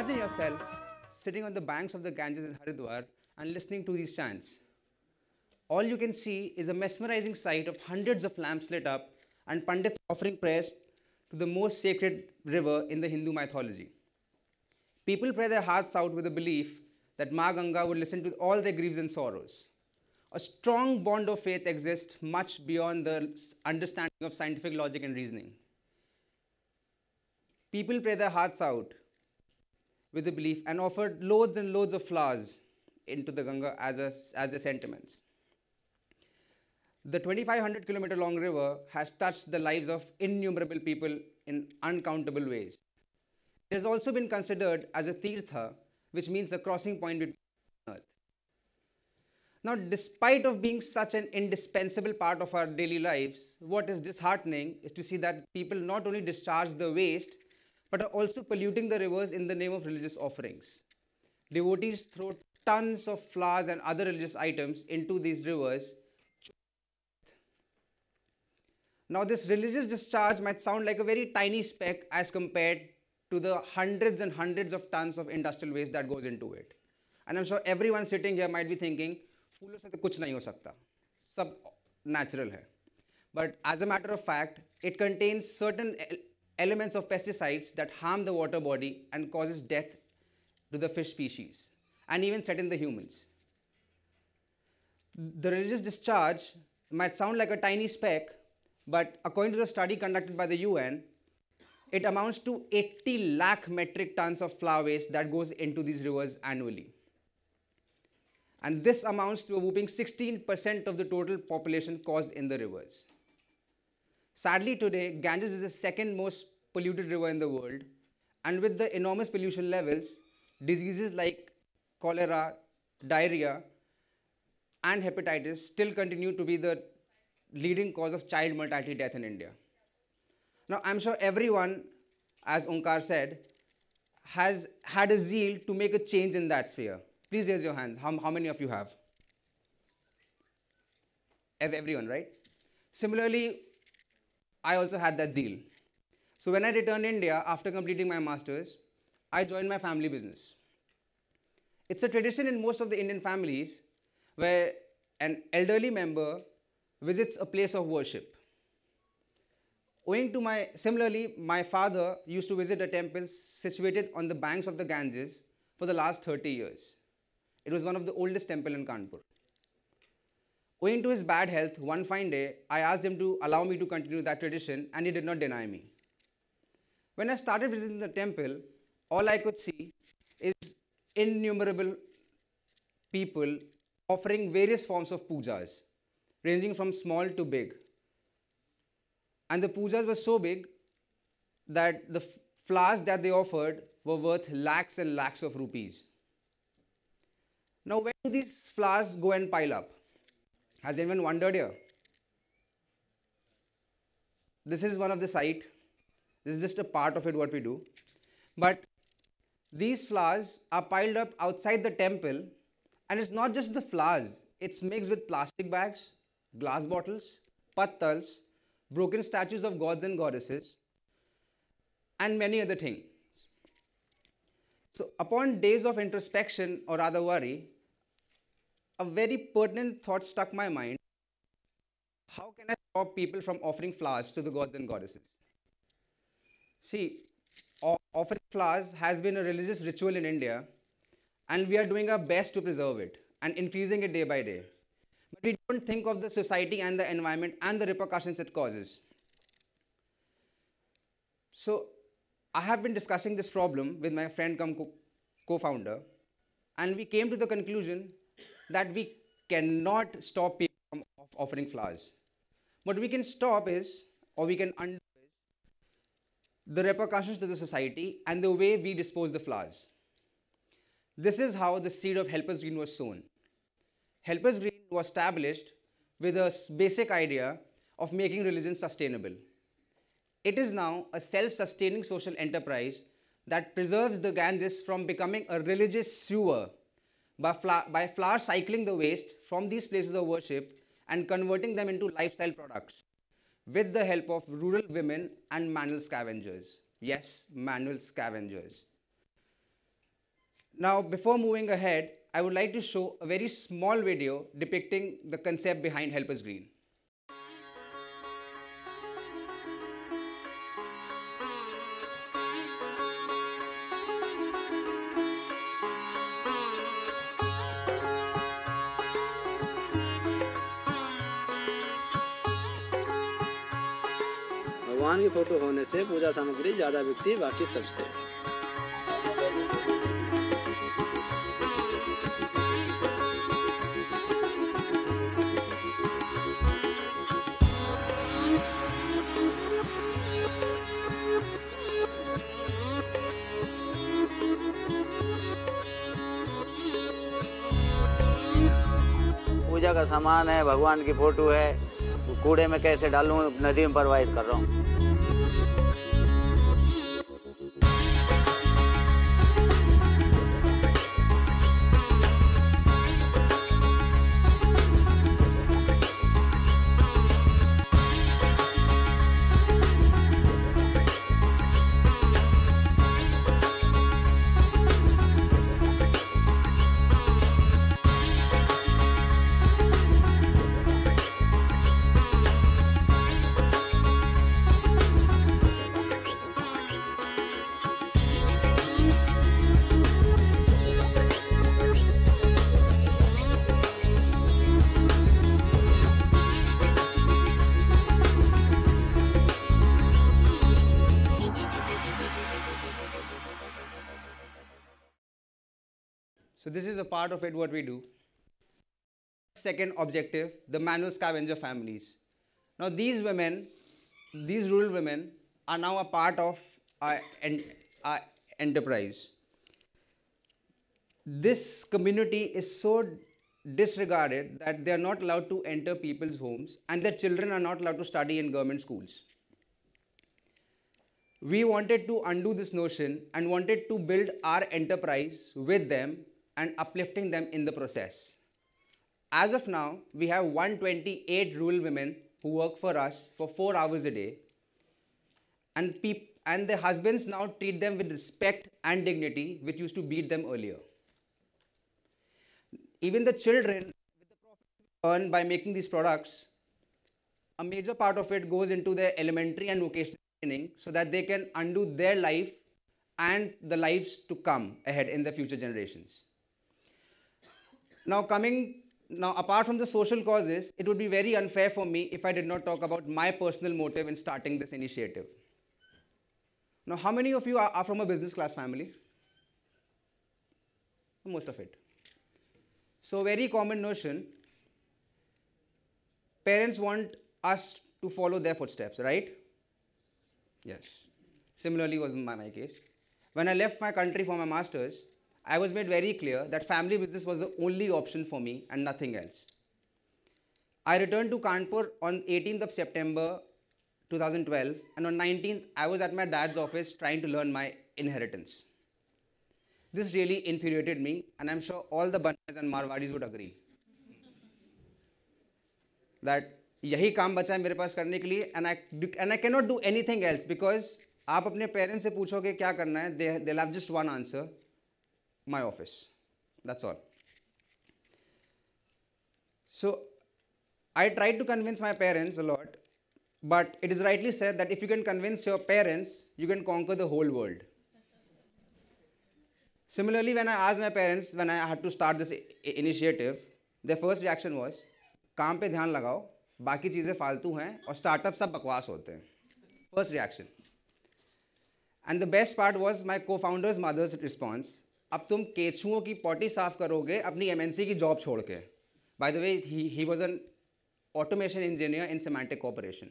Imagine yourself sitting on the banks of the Ganges in Haridwar and listening to these chants. All you can see is a mesmerizing sight of hundreds of lamps lit up and pandits offering prayers to the most sacred river in the Hindu mythology. People pray their hearts out with the belief that Ma Ganga would listen to all their griefs and sorrows. A strong bond of faith exists much beyond the understanding of scientific logic and reasoning. People pray their hearts out with the belief and offered loads and loads of flowers into the Ganga as, a, as their sentiments. The 2500 kilometer long river has touched the lives of innumerable people in uncountable ways. It has also been considered as a Tirtha, which means the crossing point between earth. Now, despite of being such an indispensable part of our daily lives, what is disheartening is to see that people not only discharge the waste but are also polluting the rivers in the name of religious offerings. Devotees throw tons of flowers and other religious items into these rivers. Now, this religious discharge might sound like a very tiny speck as compared to the hundreds and hundreds of tons of industrial waste that goes into it. And I'm sure everyone sitting here might be thinking, "Full of तो कुछ नहीं हो सकता सब natural है. But as a matter of fact, it contains certain elements of pesticides that harm the water body and causes death to the fish species and even threaten the humans. The religious discharge might sound like a tiny speck, but according to the study conducted by the UN, it amounts to 80 lakh metric tons of flour waste that goes into these rivers annually. And this amounts to a whooping 16% of the total population caused in the rivers. Sadly today, Ganges is the second most polluted river in the world. And with the enormous pollution levels, diseases like cholera, diarrhea, and hepatitis still continue to be the leading cause of child mortality death in India. Now, I'm sure everyone, as Unkar said, has had a zeal to make a change in that sphere. Please raise your hands. How, how many of you have? Everyone, right? Similarly, I also had that zeal. So when I returned India after completing my masters, I joined my family business. It's a tradition in most of the Indian families where an elderly member visits a place of worship. Owing to my, similarly, my father used to visit a temple situated on the banks of the Ganges for the last 30 years. It was one of the oldest temple in Kanpur. Owing to his bad health, one fine day, I asked him to allow me to continue that tradition and he did not deny me. When I started visiting the temple, all I could see is innumerable people offering various forms of pujas, ranging from small to big. And the pujas were so big that the flowers that they offered were worth lakhs and lakhs of rupees. Now, where do these flowers go and pile up? Has anyone wondered here? This is one of the site. This is just a part of it what we do. But these flowers are piled up outside the temple and it's not just the flowers. It's mixed with plastic bags, glass bottles, pattals, broken statues of gods and goddesses and many other things. So upon days of introspection or rather worry, a very pertinent thought struck my mind. How can I stop people from offering flowers to the gods and goddesses? See, offering flowers has been a religious ritual in India, and we are doing our best to preserve it and increasing it day by day. But we don't think of the society and the environment and the repercussions it causes. So, I have been discussing this problem with my friend co founder, and we came to the conclusion that we cannot stop people from offering flowers. What we can stop is, or we can undo is, the repercussions to the society and the way we dispose the flowers. This is how the seed of Helpers Green was sown. Helpers Green was established with a basic idea of making religion sustainable. It is now a self-sustaining social enterprise that preserves the Ganges from becoming a religious sewer by, by flower cycling the waste from these places of worship and converting them into lifestyle products with the help of rural women and manual scavengers. Yes, manual scavengers. Now, before moving ahead, I would like to show a very small video depicting the concept behind Helpers Green. की photo होने से पूजा सामग्री ज़्यादा बिकती बाकी सबसे पूजा का सामान है भगवान की फोटो है कूड़े में कैसे डालूं नदी में प्रवाहित कर रहा हूं this is a part of it what we do. Second objective, the manual scavenger families. Now these women, these rural women are now a part of our, en our enterprise. This community is so disregarded that they are not allowed to enter people's homes and their children are not allowed to study in government schools. We wanted to undo this notion and wanted to build our enterprise with them and uplifting them in the process. As of now, we have 128 rural women who work for us for 4 hours a day and peop- and the husbands now treat them with respect and dignity which used to beat them earlier. Even the children earn by making these products, a major part of it goes into their elementary and vocational training so that they can undo their life and the lives to come ahead in the future generations. Now coming now apart from the social causes, it would be very unfair for me if I did not talk about my personal motive in starting this initiative. Now how many of you are, are from a business class family? Most of it. So very common notion, parents want us to follow their footsteps, right? Yes. Similarly was my, my case. When I left my country for my master's, I was made very clear that family business was the only option for me and nothing else. I returned to Kanpur on 18th of September 2012 and on 19th I was at my dad's office trying to learn my inheritance. This really infuriated me and I'm sure all the Banwas and Marwadis would agree. that यही काम बचा है मेरे पास करने के लिए and I and I can not do anything else because आप अपने पेरेंट्स से पूछोगे क्या करना they'll have just one answer my office. That's all. So I tried to convince my parents a lot, but it is rightly said that if you can convince your parents, you can conquer the whole world. Similarly, when I asked my parents when I had to start this initiative, their first reaction was, काम पे ध्यान लगाओ बाकी चीज़ें फालतू हैं और startup सब बकवास होते हैं First reaction. And the best part was my co-founder's mother's response. अब तुम केछुओं की पॉटी साफ करोगे अपनी एमएनसी की जॉब छोड़ के by the way he was an automation engineer in Symantec corporation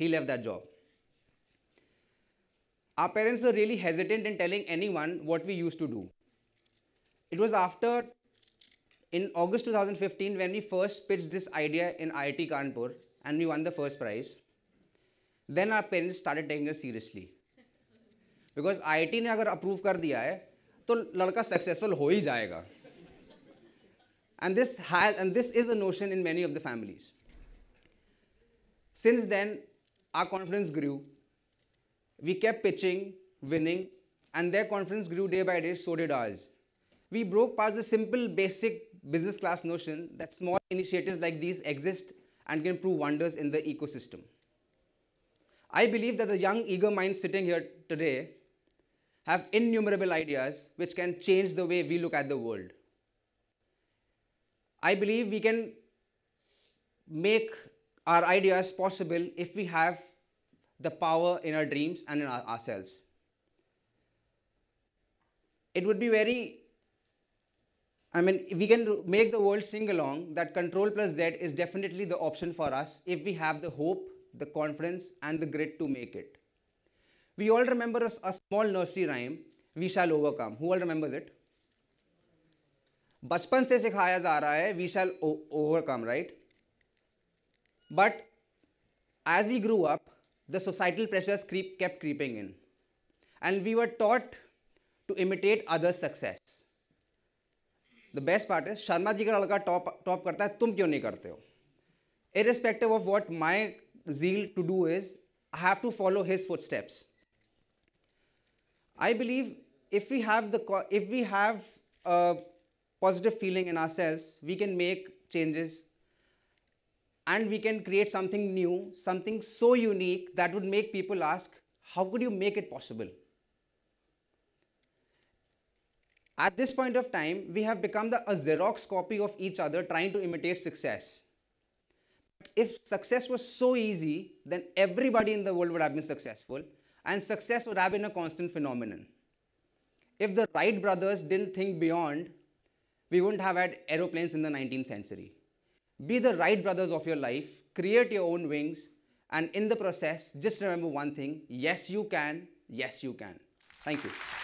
he लेव that job our parents are really hesitant in telling anyone what we used to do it was after in August two thousand fifteen when we first pitch this idea in I I T Kanpur and we won the first prize then our parents start taking seriously because I I T ने अगर approve कर दिया है तो लड़का successful हो ही जाएगा and this has and this is a notion in many of the families since then our confidence grew we kept pitching winning and their confidence grew day by day so did ours we broke past the simple basic business class notion that small initiatives like these exist and can prove wonders in the ecosystem i believe that the young eager minds sitting here today have innumerable ideas which can change the way we look at the world. I believe we can make our ideas possible if we have the power in our dreams and in our, ourselves. It would be very, I mean, we can make the world sing along that control plus Z is definitely the option for us if we have the hope, the confidence, and the grit to make it. We all remember a, a small nursery rhyme, We shall overcome. Who all remembers it? बचपन से सिखाया जा रहा है we shall overcome right but as we grew up the societal pressures creep keep creeping in and we were taught to imitate others success the best part is Sharma ji का लड़का top top करता है तुम क्यों नहीं करते हो irrespective of what my zeal to do is I have to follow his footsteps I believe if we have the if we have a positive feeling in ourselves, we can make changes and we can create something new, something so unique that would make people ask, how could you make it possible? At this point of time, we have become the, a Xerox copy of each other trying to imitate success. If success was so easy, then everybody in the world would have been successful and success would have been a constant phenomenon. If the Wright brothers didn't think beyond, we wouldn't have had aeroplanes in the 19th century. Be the Wright brothers of your life, create your own wings, and in the process, just remember one thing yes, you can, yes, you can. Thank you.